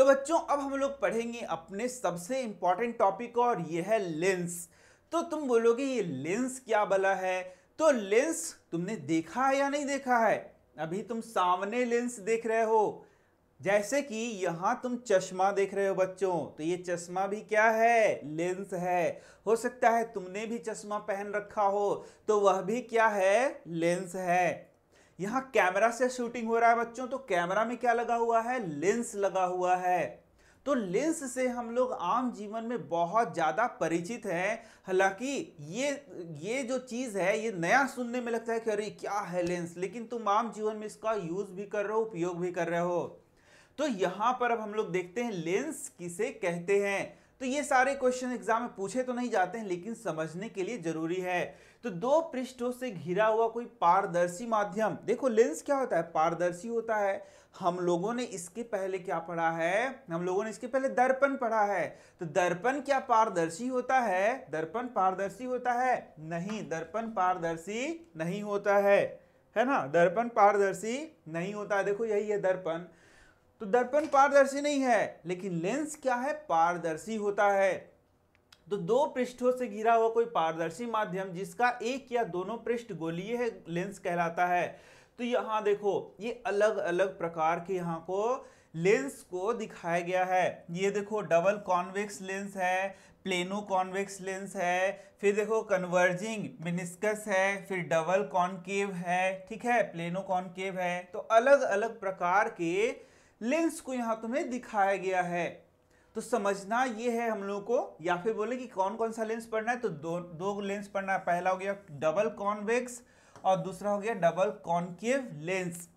तो बच्चों अब हम लोग पढ़ेंगे अपने सबसे इंपॉर्टेंट टॉपिक और यह है लेंस तो तुम बोलोगे ये लेंस क्या बला है तो लेंस तुमने देखा है या नहीं देखा है अभी तुम सामने लेंस देख रहे हो जैसे कि यहाँ तुम चश्मा देख रहे हो बच्चों तो ये चश्मा भी क्या है लेंस है हो सकता है तुमने भी चश्मा पहन रखा हो तो वह भी क्या है लेंस है यहां कैमरा से शूटिंग हो रहा है बच्चों तो कैमरा में क्या लगा हुआ है लेंस लगा हुआ है तो लेंस से हम लोग आम जीवन में बहुत ज़्यादा परिचित हैं हालांकि ये ये जो चीज़ है ये नया सुनने में लगता है कि अरे क्या है लेंस लेकिन तुम आम जीवन में इसका यूज़ भी कर रहे हो उपयोग भी कर रहे हो तो यहां पर अब हम लोग देखते हैं लेंस किसे कहते हैं तो ये सारे क्वेश्चन एग्जाम में पूछे तो नहीं जाते हैं लेकिन समझने के लिए जरूरी है तो दो पृष्ठों से घिरा हुआ कोई पारदर्शी माध्यम देखो लेंस क्या होता है पारदर्शी होता है हम लोगों ने इसके पहले क्या पढ़ा है हम लोगों ने इसके पहले दर्पण पढ़ा है तो दर्पण क्या पारदर्शी होता है दर्पण पारदर्शी होता है नहीं दर्पण पारदर्शी नहीं होता है है ना दर्पण पारदर्शी नहीं होता है देखो यही है दर्पण तो दर्पण पारदर्शी नहीं है लेकिन लेंस क्या है पारदर्शी होता है तो दो पृष्ठों से घिरा हुआ कोई पारदर्शी माध्यम जिसका एक या दोनों पृष्ठ गोलीय है लेंस कहलाता है तो यहाँ देखो ये अलग अलग प्रकार के यहाँ को लेंस को दिखाया गया है ये देखो डबल कॉन्वेक्स लेंस है प्लेनो कॉन्वेक्स लेंस है फिर देखो कन्वर्जिंग मिनिस्कस है फिर डबल कॉन्केव है ठीक है प्लेनो कॉन्केव है तो अलग अलग प्रकार के लेंस को यहां तुम्हें दिखाया गया है तो समझना ये है हम लोगों को या फिर बोले कि कौन कौन सा लेंस पढ़ना है तो दो दो लेंस पढ़ना है पहला हो गया डबल कॉन्वेक्स और दूसरा हो गया डबल कॉनकेव लेंस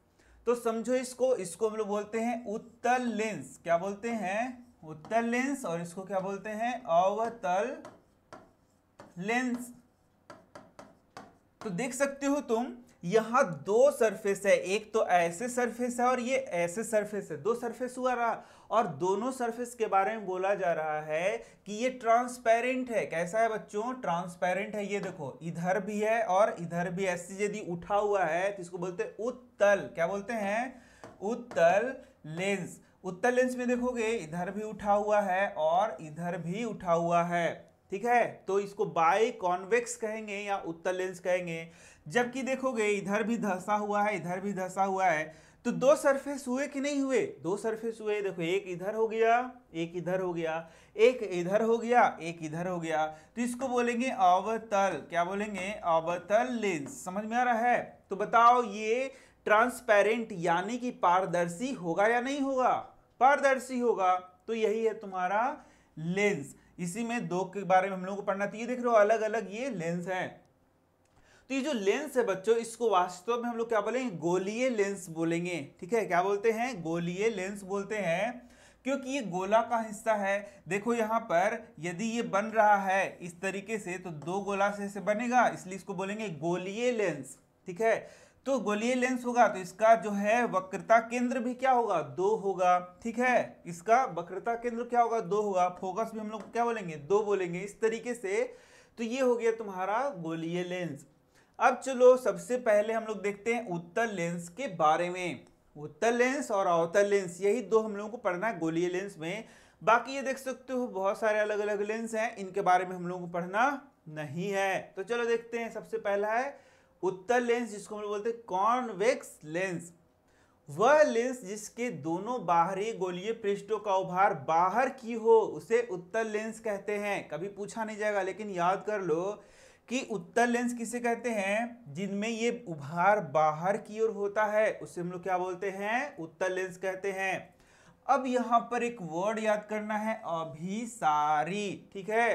तो समझो इसको इसको हम लोग बोलते हैं उत्तल लेंस क्या बोलते हैं उत्तल लेंस और इसको क्या बोलते हैं अवतल लेंस तो देख सकते हो तुम यहां दो सरफेस है एक तो ऐसे सरफेस है और ये ऐसे सरफेस है दो सरफेस हुआ रहा और दोनों सरफेस के बारे में बोला जा रहा है कि ये ट्रांसपेरेंट है कैसा है बच्चों ट्रांसपेरेंट है ये देखो इधर भी है और इधर भी ऐसे यदि उठा हुआ है तो इसको बोलते हैं उत्तल क्या बोलते हैं उत्तल लेंस उत्तल लेंस में देखोगे इधर भी उठा हुआ है और इधर भी उठा हुआ है ठीक है तो इसको बाई कॉन्वेक्स कहेंगे या उत्तल लेंस कहेंगे जबकि देखोगे इधर भी धंसा हुआ है इधर भी धंसा हुआ है तो दो सरफेस हुए कि नहीं हुए दो सरफेस हुए देखो एक इधर हो गया एक इधर हो गया एक इधर हो गया एक इधर हो गया तो इसको बोलेंगे अवतल क्या बोलेंगे अवतल लेंस समझ में आ रहा है तो बताओ ये ट्रांसपेरेंट यानी कि पारदर्शी होगा या नहीं होगा पारदर्शी होगा तो यही है तुम्हारा लेंस इसी में दो के बारे में हम लोग को पढ़ना चाहिए तो देख रहे हो अलग अलग ये लेंस है तो ये जो लेंस है बच्चों इसको वास्तव में हम लोग क्या बोलेंगे गोलीय लेंस बोलेंगे ठीक है क्या बोलते हैं गोलीय लेंस बोलते हैं क्योंकि ये गोला का हिस्सा है देखो यहाँ पर यदि ये बन रहा है इस तरीके से तो दो गोला से ऐसे बनेगा इसलिए इसको बोलेंगे गोलीय लेंस ठीक है तो गोलीय लेंस होगा तो इसका जो है वक्रता केंद्र भी क्या होगा दो होगा ठीक है इसका वक्रता केंद्र क्या होगा दो होगा फोकस भी हम लोग क्या बोलेंगे दो बोलेंगे इस तरीके से तो ये हो गया तुम्हारा गोलीय लेंस अब चलो सबसे पहले हम लोग देखते हैं उत्तर लेंस के बारे में उत्तर लेंस और अवतर लेंस यही दो हम लोगों को पढ़ना है गोलीय लेंस में बाकी ये देख सकते हो बहुत सारे अलग अलग लेंस हैं इनके बारे में हम लोगों को पढ़ना नहीं है तो चलो देखते हैं सबसे पहला है उत्तर लेंस जिसको हम लोग बोलते हैं कॉन्वेक्स लेंस वह लेंस जिसके दोनों बाहरी गोलीय पृष्ठों का उभार बाहर की हो उसे उत्तर लेंस कहते हैं कभी पूछा नहीं जाएगा लेकिन याद कर लो कि उत्तर लेंस किसे कहते हैं जिनमें ये उभार बाहर की ओर होता है उसे हम लोग क्या बोलते हैं उत्तर लेंस कहते हैं अब यहां पर एक वर्ड याद करना है अभिसारी ठीक है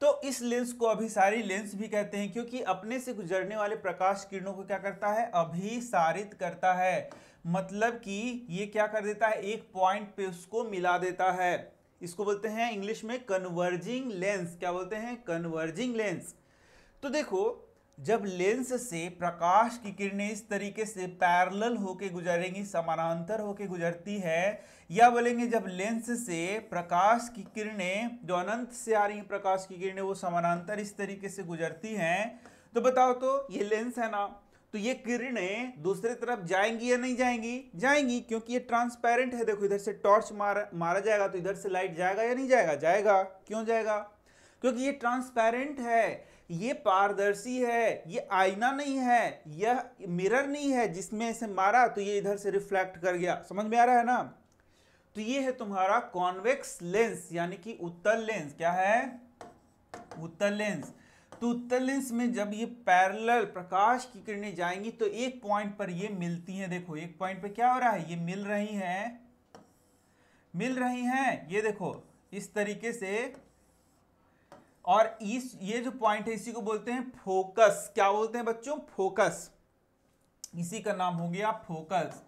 तो इस लेंस को अभिसारी लेंस भी कहते हैं क्योंकि अपने से गुजरने वाले प्रकाश किरणों को क्या करता है अभिसारित करता है मतलब कि ये क्या कर देता है एक पॉइंट पे उसको मिला देता है इसको बोलते हैं इंग्लिश में कन्वर्जिंग लेंस क्या बोलते हैं कन्वर्जिंग लेंस तो देखो जब लेंस से प्रकाश की किरणें इस तरीके से पैरल होके गुजरेंगी समानांतर होके गुजरती है या बोलेंगे जब लेंस से प्रकाश की किरणें जो अनंत से आ रही प्रकाश की किरणें वो समानांतर इस तरीके से गुजरती हैं तो बताओ तो ये लेंस है ना तो ये किरणें दूसरी तरफ जाएंगी या नहीं जाएंगी जाएंगी क्योंकि ये ट्रांसपेरेंट है देखो इधर से टॉर्च मार, मारा जाएगा तो इधर से लाइट जाएगा या नहीं जाएगा जाएगा क्यों जाएगा क्योंकि ये ट्रांसपेरेंट है ये पारदर्शी है ये आईना नहीं है यह मिरर नहीं है जिसमें इसे मारा तो ये इधर से रिफ्लेक्ट कर गया समझ में आ रहा है ना तो ये है तुम्हारा कॉन्वेक्स लेंस यानी कि उत्तल लेंस क्या है उत्तल लेंस तो लेंस में जब ये पैरेलल प्रकाश की किरणें जाएंगी तो एक पॉइंट पर ये मिलती हैं देखो एक पॉइंट पर क्या हो रहा है ये मिल रही हैं मिल रही हैं ये देखो इस तरीके से और इस ये जो पॉइंट है इसी को बोलते हैं फोकस क्या बोलते हैं बच्चों फोकस इसी का नाम हो गया फोकस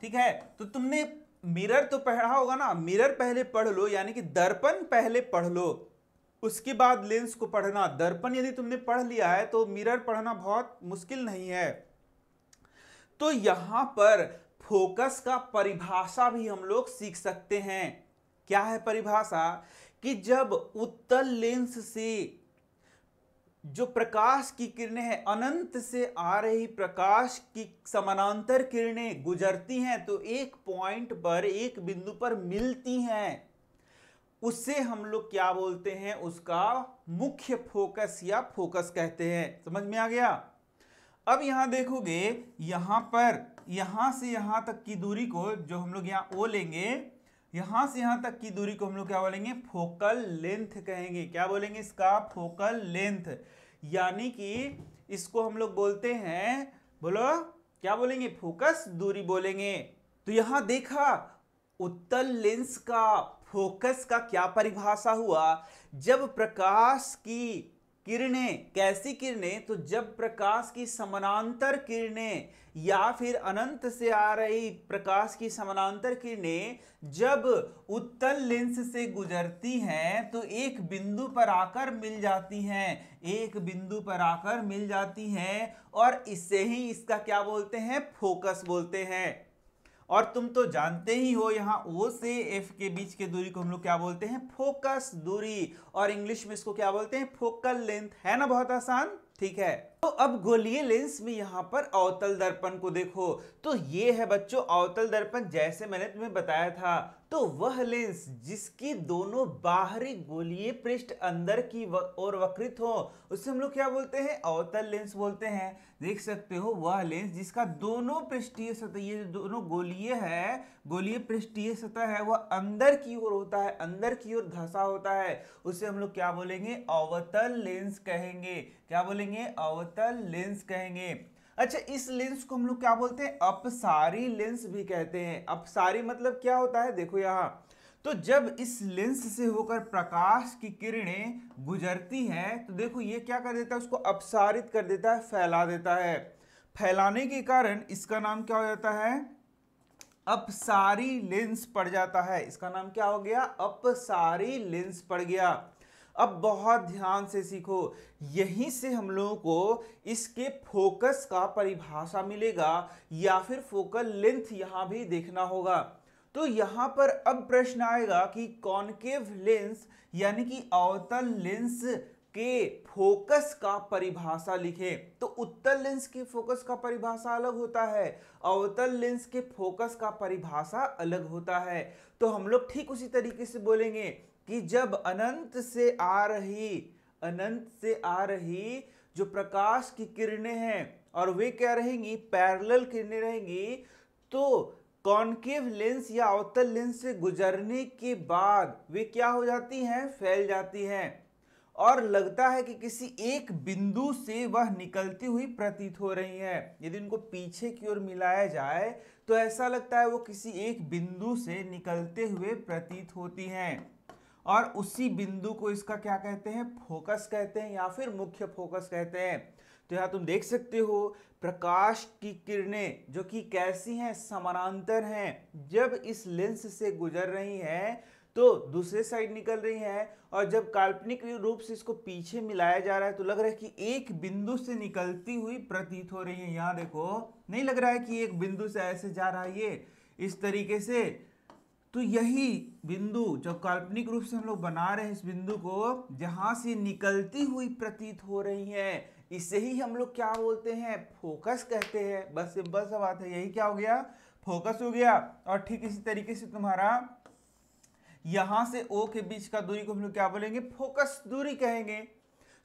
ठीक है तो तुमने मिरर तो पढ़ा होगा ना मिरर पहले पढ़ लो यानी कि दर्पण पहले पढ़ लो उसके बाद लेंस को पढ़ना दर्पण यदि तुमने पढ़ लिया है तो मिरर पढ़ना बहुत मुश्किल नहीं है तो यहां पर फोकस का परिभाषा भी हम लोग सीख सकते हैं क्या है परिभाषा कि जब उत्तल लेंस से जो प्रकाश की किरणें हैं अनंत से आ रही प्रकाश की समानांतर किरणें गुजरती हैं तो एक पॉइंट पर एक बिंदु पर मिलती हैं उससे हम लोग क्या बोलते हैं उसका मुख्य फोकस या फोकस कहते हैं समझ में आ गया अब यहां देखोगे यहां पर यहां से यहां तक की दूरी को जो हम लोग यहां ओ लेंगे यहां से यहां तक की दूरी को हम लोग क्या बोलेंगे फोकल लेंथ कहेंगे क्या बोलेंगे इसका फोकल लेंथ यानी कि इसको हम लोग बोलते हैं बोलो क्या बोलेंगे फोकस दूरी बोलेंगे तो यहां देखा उत्तल लेंस का फोकस का क्या परिभाषा हुआ जब प्रकाश की किरणें कैसी किरणें तो जब प्रकाश की समानांतर किरणें या फिर अनंत से आ रही प्रकाश की समानांतर किरणें जब उत्तल लेंस से गुजरती हैं तो एक बिंदु पर आकर मिल जाती हैं एक बिंदु पर आकर मिल जाती हैं और इससे ही इसका क्या बोलते हैं फोकस बोलते हैं और तुम तो जानते ही हो यहाँ ओ से एफ के बीच के दूरी को हम लोग क्या बोलते हैं फोकस दूरी और इंग्लिश में इसको क्या बोलते हैं फोकल लेंथ है ना बहुत आसान ठीक है तो अब गोलीय लेंस में यहाँ पर अवतल दर्पण को देखो तो ये है बच्चों अवतल दर्पण जैसे मैंने तुम्हें बताया था तो वह लेंस जिसकी दोनों बाहरी गोलीय पृष्ठ अंदर की ओर वक्रित हो उससे हम लोग क्या बोलते हैं अवतल लेंस बोलते हैं देख सकते हो वह लेंस जिसका दोनों पृष्ठीय सतह ये दोनों गोलीय है गोलीय पृष्ठीय सतह है वह अंदर की ओर होता है अंदर की ओर धसा होता है उसे हम लोग क्या बोलेंगे अवतल लेंस कहेंगे क्या बोलेंगे अवतल लेंस कहेंगे अच्छा इस लेंस को हम लोग क्या बोलते हैं अपसारी लेंस भी कहते हैं अपसारी मतलब क्या होता है देखो यहाँ तो जब इस लेंस से होकर प्रकाश की किरणें गुजरती हैं तो देखो ये क्या कर देता है उसको अपसारित कर देता है फैला देता है फैलाने के कारण इसका नाम क्या हो जाता है अपसारी लेंस पड़ जाता है इसका नाम क्या हो गया अपसारी लेंस पड़ गया अब बहुत ध्यान से सीखो यहीं से हम लोगों को इसके फोकस का परिभाषा मिलेगा या फिर फोकल लेंथ यहाँ भी देखना होगा तो यहाँ पर अब प्रश्न आएगा कि कॉनकेव लेंस यानी कि अवतल लेंस के फोकस का परिभाषा लिखें तो उत्तल लेंस के फोकस का परिभाषा अलग होता है अवतल लेंस के फोकस का परिभाषा अलग होता है तो हम लोग ठीक उसी तरीके से बोलेंगे कि जब अनंत से आ रही अनंत से आ रही जो प्रकाश की किरणें हैं और वे क्या रहेंगी पैरेलल किरणें रहेंगी तो कॉन्केव लेंस या अवतल लेंस से गुजरने के बाद वे क्या हो जाती हैं फैल जाती हैं और लगता है कि किसी एक बिंदु से वह निकलती हुई प्रतीत हो रही है यदि उनको पीछे की ओर मिलाया जाए तो ऐसा लगता है वो किसी एक बिंदु से निकलते हुए प्रतीत होती हैं और उसी बिंदु को इसका क्या कहते हैं फोकस कहते हैं या फिर मुख्य फोकस कहते हैं तो यहाँ तुम देख सकते हो प्रकाश की किरणें जो कि कैसी हैं समानांतर हैं जब इस लेंस से गुजर रही हैं तो दूसरे साइड निकल रही है और जब काल्पनिक रूप से इसको पीछे मिलाया जा रहा है तो लग रहा है कि एक बिंदु से निकलती हुई प्रतीत हो रही है यहाँ देखो नहीं लग रहा है कि एक बिंदु से ऐसे जा रहा है ये इस तरीके से तो यही बिंदु जो काल्पनिक रूप से हम लोग बना रहे हैं इस बिंदु को जहां से निकलती हुई प्रतीत हो रही है इसे ही हम लोग क्या बोलते हैं फोकस कहते हैं बस सिंपल सा बात है यही क्या हो गया फोकस हो गया और ठीक इसी तरीके से तुम्हारा यहां से ओ के बीच का दूरी को हम लोग क्या बोलेंगे फोकस दूरी कहेंगे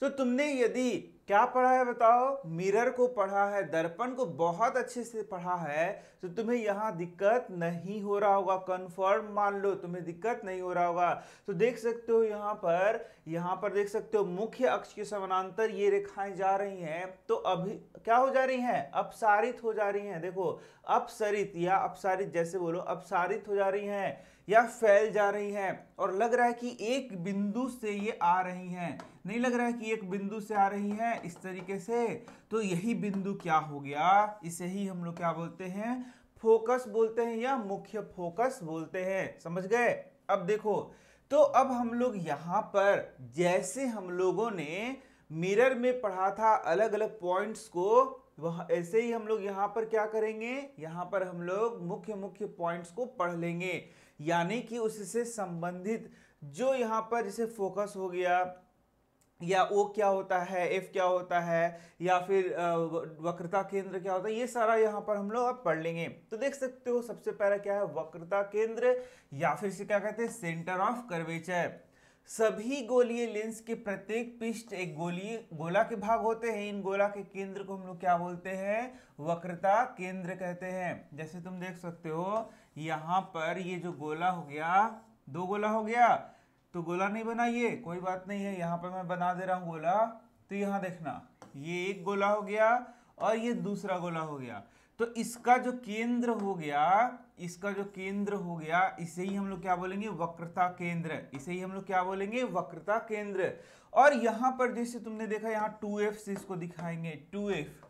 तो तुमने यदि क्या पढ़ा है बताओ मिरर को पढ़ा है दर्पण को बहुत अच्छे से पढ़ा है तो तुम्हें यहाँ दिक्कत नहीं हो रहा होगा कंफर्म मान लो तुम्हें दिक्कत नहीं हो रहा होगा तो देख सकते हो यहाँ पर यहाँ पर देख सकते हो मुख्य अक्ष के समानांतर ये रेखाएं जा रही हैं तो अभी क्या हो जा रही हैं अपसारित हो जा रही हैं देखो अपसरित या अपसारित जैसे बोलो अपसारित हो जा रही हैं या फैल जा रही हैं और लग रहा है कि एक बिंदु से ये आ रही हैं नहीं लग रहा है कि एक बिंदु से आ रही हैं इस तरीके से तो यही बिंदु क्या हो गया इसे ही हम लोग क्या बोलते हैं फोकस बोलते हैं या मुख्य फोकस बोलते हैं समझ गए अब देखो तो अब हम लोग यहाँ पर जैसे हम लोगों ने मिरर में पढ़ा था अलग अलग पॉइंट्स को वह ऐसे ही हम लोग यहाँ पर क्या करेंगे यहाँ पर हम लोग मुख्य मुख्य पॉइंट्स को पढ़ लेंगे यानी कि उससे संबंधित जो यहाँ पर जैसे फोकस हो गया या ओ क्या होता है एफ क्या होता है या फिर वक्रता केंद्र क्या होता है ये सारा यहाँ पर हम लोग अब पढ़ लेंगे तो देख सकते हो सबसे पहला क्या है वक्रता केंद्र या फिर इसे क्या कहते हैं सेंटर ऑफ कर्वेचर सभी गोलीय लेंस के प्रत्येक पिष्ट एक गोलीय गोला के भाग होते हैं इन गोला के केंद्र को हम लोग क्या बोलते हैं वक्रता केंद्र कहते हैं जैसे तुम देख सकते हो यहाँ पर ये जो गोला हो गया दो गोला हो गया तो गोला नहीं बना ये कोई बात नहीं है यहाँ पर मैं बना दे रहा हूँ गोला तो यहाँ देखना ये एक गोला हो गया और ये दूसरा गोला हो गया तो इसका जो केंद्र हो गया इसका जो केंद्र हो गया इसे ही हम लोग क्या बोलेंगे वक्रता केंद्र इसे ही हम लोग क्या बोलेंगे वक्रता केंद्र और यहां पर जैसे तुमने देखा यहां टू एफ से इसको दिखाएंगे टू एफ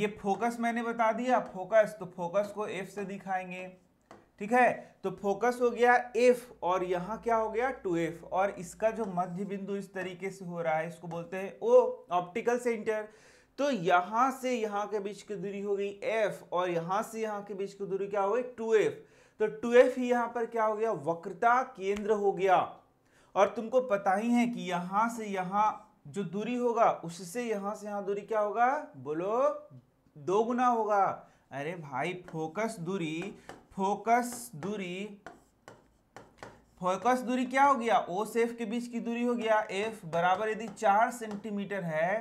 ये फोकस मैंने बता दिया फोकस तो फोकस को एफ से दिखाएंगे ठीक है तो फोकस हो गया एफ और यहां क्या हो गया टू एफ और इसका जो मध्य बिंदु इस तरीके से हो रहा है इसको बोलते हैं ओ ऑप्टिकल सेंटर तो यहां से यहां के बीच की दूरी हो गई f और यहां से यहां के बीच की दूरी क्या हो गई टू एफ तो टू एफ ही यहां पर क्या हो गया वक्रता केंद्र हो गया और तुमको पता ही है कि यहां से यहां जो दूरी होगा उससे यहां से यहां दूरी क्या होगा बोलो दो गुना होगा अरे भाई फोकस दूरी फोकस दूरी फोकस दूरी क्या हो गया ओ से एफ के बीच की दूरी हो गया एफ बराबर यदि चार सेंटीमीटर है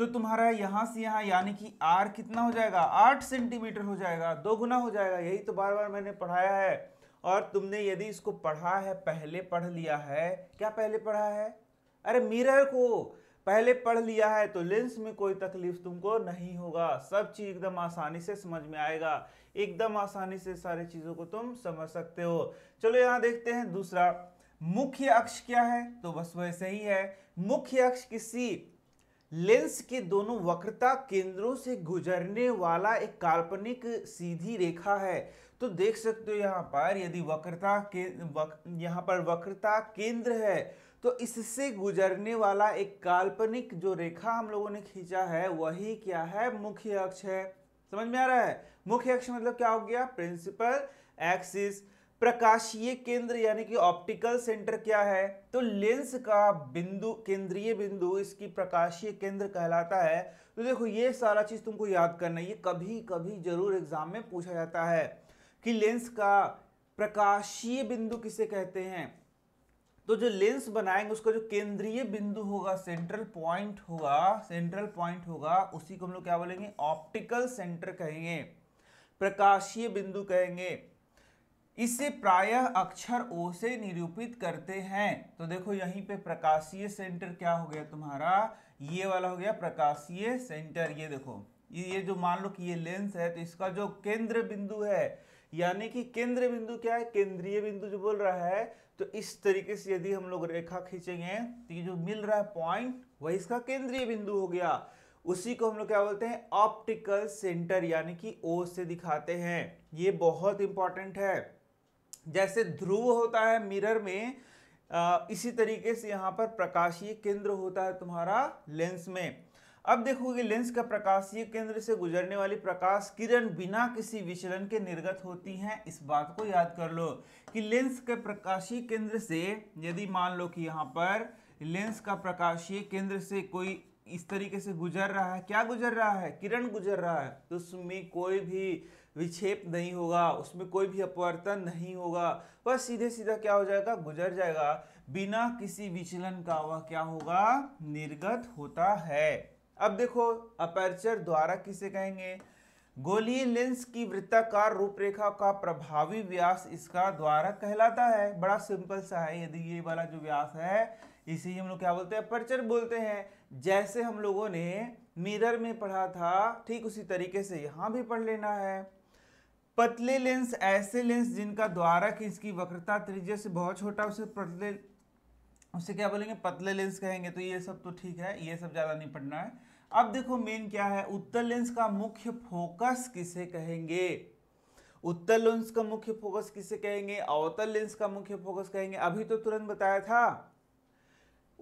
तो तुम्हारा यहां से यहां यानी कि आर कितना हो जाएगा आठ सेंटीमीटर हो जाएगा दो गुना हो जाएगा यही तो बार बार मैंने पढ़ाया है और तुमने यदि इसको पढ़ा है पहले पढ़ लिया है क्या पहले पढ़ा है अरे मिरर को पहले पढ़ लिया है तो लेंस में कोई तकलीफ तुमको नहीं होगा सब चीज़ एकदम आसानी से समझ में आएगा एकदम आसानी से सारी चीज़ों को तुम समझ सकते हो चलो यहां देखते हैं दूसरा मुख्य अक्ष क्या है तो बस वैसे ही है मुख्य अक्ष किसी लेंस के दोनों वक्रता केंद्रों से गुजरने वाला एक काल्पनिक सीधी रेखा है तो देख सकते हो यहाँ पर यदि वक्रता के वक, यहाँ पर वक्रता केंद्र है तो इससे गुजरने वाला एक काल्पनिक जो रेखा हम लोगों ने खींचा है वही क्या है मुख्य अक्ष है समझ में आ रहा है मुख्य अक्ष मतलब क्या हो गया प्रिंसिपल एक्सिस प्रकाशीय केंद्र यानी कि ऑप्टिकल सेंटर क्या है तो लेंस का बिंदु केंद्रीय बिंदु इसकी प्रकाशीय केंद्र कहलाता है तो देखो ये सारा चीज़ तुमको याद करना ये कभी कभी जरूर एग्जाम में पूछा जाता है कि लेंस का प्रकाशीय बिंदु किसे कहते हैं तो जो लेंस बनाएंगे उसका जो केंद्रीय बिंदु होगा सेंट्रल पॉइंट होगा सेंट्रल पॉइंट होगा उसी को हम लोग क्या बोलेंगे ऑप्टिकल सेंटर कहेंगे प्रकाशीय बिंदु कहेंगे इसे प्रायः अक्षर ओ से निरूपित करते हैं तो देखो यहीं पे प्रकाशीय सेंटर क्या हो गया तुम्हारा ये वाला हो गया प्रकाशीय सेंटर ये देखो ये जो मान लो कि ये लेंस है तो इसका जो केंद्र बिंदु है यानी कि केंद्र बिंदु क्या है केंद्रीय बिंदु जो बोल रहा है तो इस तरीके से यदि हम लोग रेखा खींचेंगे तो ये जो मिल रहा है पॉइंट वही इसका केंद्रीय बिंदु हो गया उसी को हम लोग क्या बोलते हैं ऑप्टिकल सेंटर यानी कि ओ से दिखाते हैं ये बहुत इंपॉर्टेंट है जैसे ध्रुव होता है मिरर में इसी तरीके से यहाँ पर प्रकाशीय केंद्र होता है तुम्हारा लेंस में अब देखोगे लेंस का प्रकाशीय केंद्र से गुजरने वाली प्रकाश किरण बिना किसी विचलन के निर्गत होती हैं इस बात को याद कर लो कि लेंस के प्रकाशीय केंद्र से यदि मान लो कि यहाँ पर लेंस का प्रकाशीय केंद्र से कोई इस तरीके से गुजर रहा है क्या गुजर रहा है किरण गुजर रहा है तो उसमें कोई भी विक्षेप नहीं होगा उसमें कोई भी अपवर्तन नहीं होगा वह सीधे सीधा क्या हो जाएगा गुजर जाएगा बिना किसी विचलन का वह क्या होगा निर्गत होता है अब देखो अपर्चर द्वारा किसे कहेंगे गोलीय लेंस की वृत्ताकार रूपरेखा का प्रभावी व्यास इसका द्वारा कहलाता है बड़ा सिंपल सा है यदि ये वाला जो व्यास है इसे हम लोग क्या बोलते हैं अपर्चर बोलते हैं जैसे हम लोगों ने मिरर में पढ़ा था ठीक उसी तरीके से यहाँ भी पढ़ लेना है पतले लेंस ऐसे लेंस जिनका द्वारक इसकी वक्रता त्रिज्या से बहुत छोटा उसे पतले उसे क्या बोलेंगे पतले लेंस कहेंगे तो ये सब तो ठीक है ये सब ज़्यादा नहीं पढ़ना है अब देखो मेन क्या है उत्तर लेंस का मुख्य फोकस किसे कहेंगे उत्तर लेंस का मुख्य फोकस किसे कहेंगे अवतल लेंस का मुख्य फोकस कहेंगे अभी तो तुरंत बताया था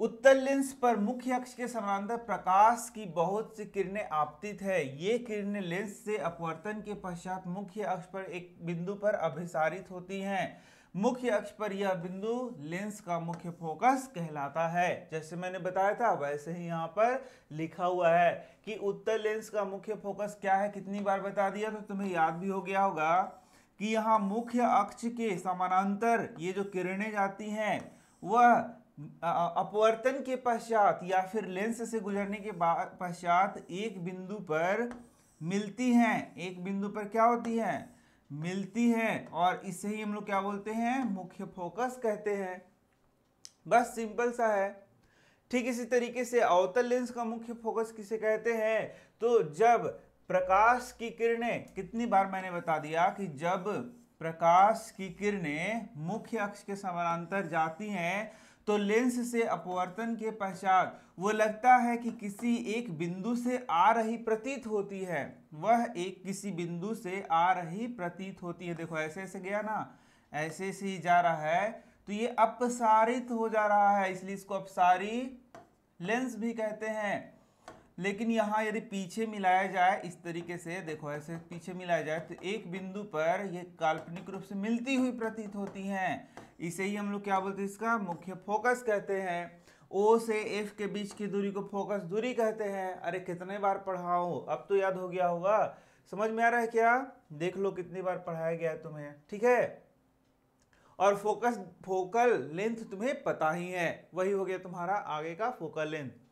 उत्तर लेंस पर मुख्य अक्ष के समानांतर प्रकाश की बहुत सी किरणें आपतित है ये किरणें लेंस से अपवर्तन के पश्चात मुख्य अक्ष पर एक बिंदु पर अभिसारित होती हैं मुख्य अक्ष पर यह बिंदु लेंस का मुख्य फोकस कहलाता है जैसे मैंने बताया था वैसे ही यहाँ पर लिखा हुआ है कि उत्तर लेंस का मुख्य फोकस क्या है कितनी बार बता दिया तो तुम्हें याद भी हो गया होगा कि यहाँ मुख्य अक्ष के समानांतर ये जो किरणें जाती हैं वह अपवर्तन के पश्चात या फिर लेंस से गुजरने के पश्चात एक बिंदु पर मिलती हैं एक बिंदु पर क्या होती है मिलती हैं और इसे ही हम लोग क्या बोलते हैं मुख्य फोकस कहते हैं बस सिंपल सा है ठीक इसी तरीके से अवतल लेंस का मुख्य फोकस किसे कहते हैं तो जब प्रकाश की किरणें कितनी बार मैंने बता दिया कि जब प्रकाश की किरणें मुख्य अक्ष के समानांतर जाती हैं तो लेंस से अपवर्तन के पश्चात वो लगता है कि किसी एक बिंदु से आ रही प्रतीत होती है वह एक किसी बिंदु से आ रही प्रतीत होती है देखो ऐसे ऐसे गया ना ऐसे से ही जा रहा है तो ये अपसारित हो जा रहा है इसलिए इसको अपसारी लेंस भी कहते हैं लेकिन यहाँ यदि पीछे मिलाया जाए इस तरीके से देखो ऐसे पीछे मिलाया जाए तो एक बिंदु पर ये काल्पनिक रूप से मिलती हुई प्रतीत होती हैं इसे ही हम लोग क्या बोलते हैं इसका मुख्य फोकस कहते हैं ओ से एफ के बीच की दूरी को फोकस दूरी कहते हैं अरे कितने बार पढ़ा हो अब तो याद हो गया होगा समझ में आ रहा है क्या देख लो कितनी बार पढ़ाया गया है तुम्हें ठीक है और फोकस फोकल लेंथ तुम्हें पता ही है वही हो गया तुम्हारा आगे का फोकल लेंथ